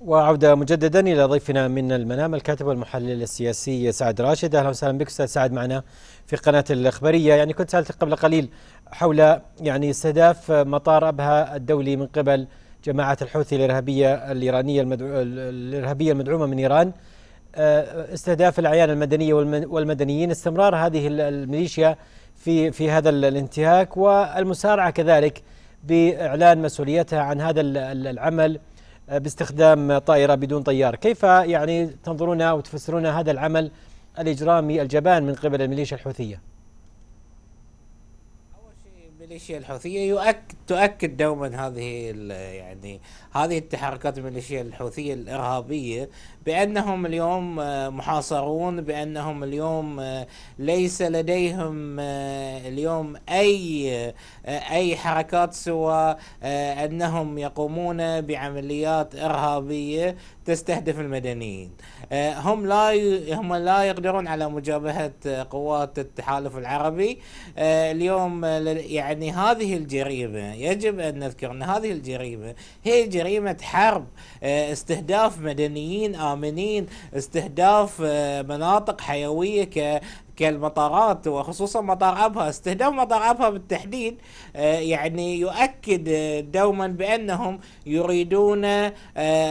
وعودة مجددا إلى ضيفنا من المنام الكاتب والمحلل السياسي سعد راشد أهلا وسهلا بك أستاذ سعد معنا في قناة الإخبارية يعني كنت سألتك قبل قليل حول يعني استهداف مطار أبها الدولي من قبل جماعة الحوثي الإرهابية الإيرانية المدعو الإرهابية المدعومة من إيران آه، استهداف الأعيان المدنية والمدنيين استمرار هذه الميليشيا في في هذا الانتهاك والمسارعة كذلك بإعلان مسؤوليتها عن هذا العمل باستخدام طائرة بدون طيار كيف يعني تنظرون وتفسرون هذا العمل الإجرامي الجبان من قبل الميليشيا الحوثية الميليشيا الحوثيه يؤكد تؤكد دوما هذه يعني هذه التحركات الميليشيا الحوثيه الارهابيه بانهم اليوم آه، محاصرون بانهم اليوم آه، ليس لديهم آه، اليوم اي اي حركات سوى انهم يقومون بعمليات ارهابيه تستهدف المدنيين آه، هم لا ي... هم لا يقدرون على مجابهة آه، قوات التحالف العربي آه، اليوم يعني هذه الجريمة يجب أن نذكر أن هذه الجريمة هي جريمة حرب استهداف مدنيين آمنين استهداف مناطق حيوية كالمطارات وخصوصا مطار ابها استهداف مطار ابها بالتحديد آه، يعني يؤكد آه، دوما بانهم يريدون آه،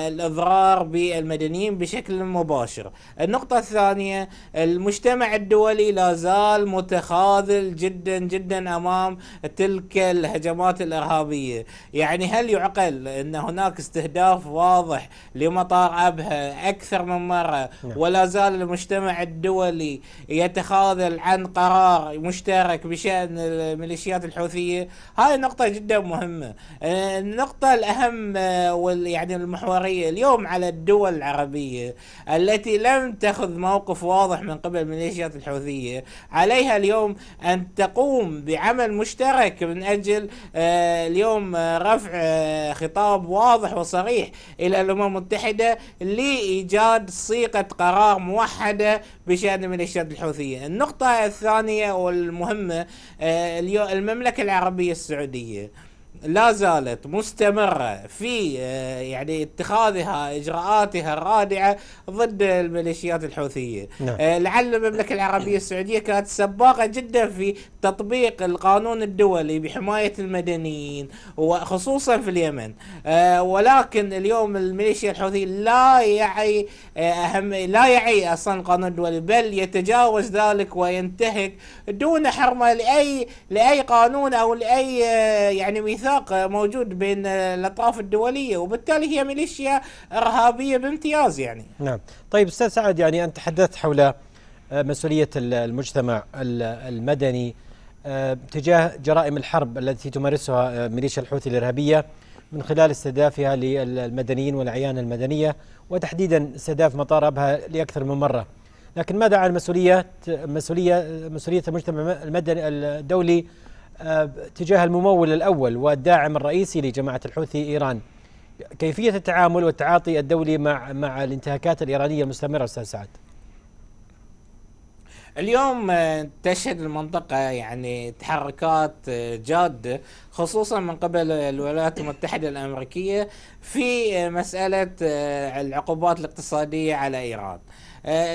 الاضرار بالمدنيين بشكل مباشر النقطه الثانيه المجتمع الدولي لا زال متخاذل جدا جدا امام تلك الهجمات الارهابيه يعني هل يعقل ان هناك استهداف واضح لمطار ابها اكثر من مره نعم. ولا زال المجتمع الدولي يتخاذل فاضل عن قرار مشترك بشأن الميليشيات الحوثية هاي نقطة جدا مهمة آه، النقطة الأهم آه، يعني المحورية اليوم على الدول العربية التي لم تأخذ موقف واضح من قبل الميليشيات الحوثية عليها اليوم أن تقوم بعمل مشترك من أجل آه، اليوم رفع خطاب واضح وصريح إلى الأمم المتحدة لإيجاد صيغة قرار موحدة بشأن الميليشيات الحوثية النقطة الثانية والمهمة آه، المملكة العربية السعودية لا زالت مستمرة في آه، يعني اتخاذها إجراءاتها الرادعة ضد الميليشيات الحوثية نعم. آه، لعل المملكة العربية السعودية كانت سباقة جدا في تطبيق القانون الدولي بحماية المدنيين وخصوصا في اليمن آه، ولكن اليوم الميليشيا الحوثية لا يعي أهم لا يعي أصلا القانون الدولي بل يتجاوز ذلك وينتهك دون حرمة لأي لأي قانون أو لأي يعني ميثاق موجود بين الاطراف الدوليه وبالتالي هي ميليشيا ارهابيه بامتياز يعني. نعم، طيب استاذ سعد يعني انت تحدثت حول آه، مسؤوليه المجتمع المدني آه، تجاه جرائم الحرب التي تمارسها آه، ميليشيا الحوثي الارهابيه من خلال استهدافها للمدنيين والأعيان المدنية وتحديدا استهداف مطار أبها لأكثر من مرة لكن ماذا عن مسؤوليه مسؤولية مسؤولية المجتمع المدني الدولي آه، تجاه الممول الأول والداعم الرئيسي لجماعة الحوثي إيران كيفية التعامل والتعاطي الدولي مع مع الانتهاكات الإيرانية المستمرة أستاذ سعد؟ اليوم آه، تشهد المنطقة يعني تحركات آه، جادة خصوصا من قبل الولايات المتحدة الأمريكية في آه، مسألة العقوبات الاقتصادية على إيران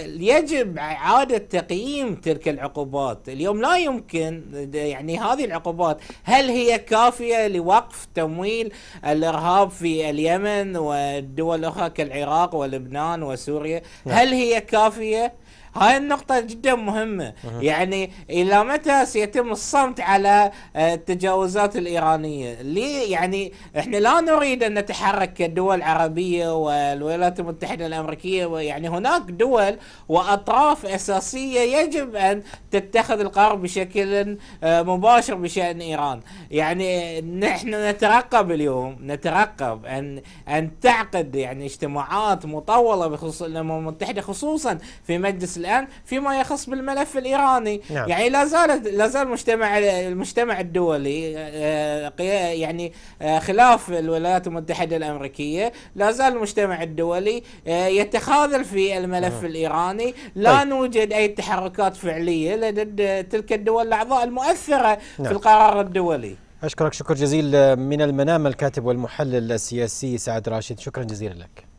يجب إعادة تقييم تلك العقوبات اليوم لا يمكن يعني هذه العقوبات هل هي كافية لوقف تمويل الإرهاب في اليمن والدول الأخرى كالعراق ولبنان وسوريا نعم. هل هي كافية هاي النقطة جدا مهمة يعني إلى متى سيتم الصمت على آه، التجاوزات الإيرانية ليه يعني إحنا لا نريد أن نتحرك كدول عربية والولايات المتحدة الأمريكية يعني هناك دول وأطراف أساسية يجب أن تتخذ القرار بشكل آه، مباشر بشأن إيران يعني نحن نترقب اليوم نترقب أن أن تعقد يعني اجتماعات مطولة بخصوص الأمم المتحدة خصوصا في مجلس الان فيما يخص بالملف الايراني نعم. يعني لا زالت لا زال المجتمع المجتمع الدولي آه، يعني آه، خلاف الولايات المتحده الامريكيه لا زال المجتمع الدولي آه، يتخاذل في الملف نعم. الايراني طيب. لا طيب. نوجد اي تحركات فعليه لدى تلك الدول الاعضاء المؤثره نعم. في القرار الدولي أشكرك شكر جزيل من المنام الكاتب والمحلل السياسي سعد راشد شكرا جزيلا لك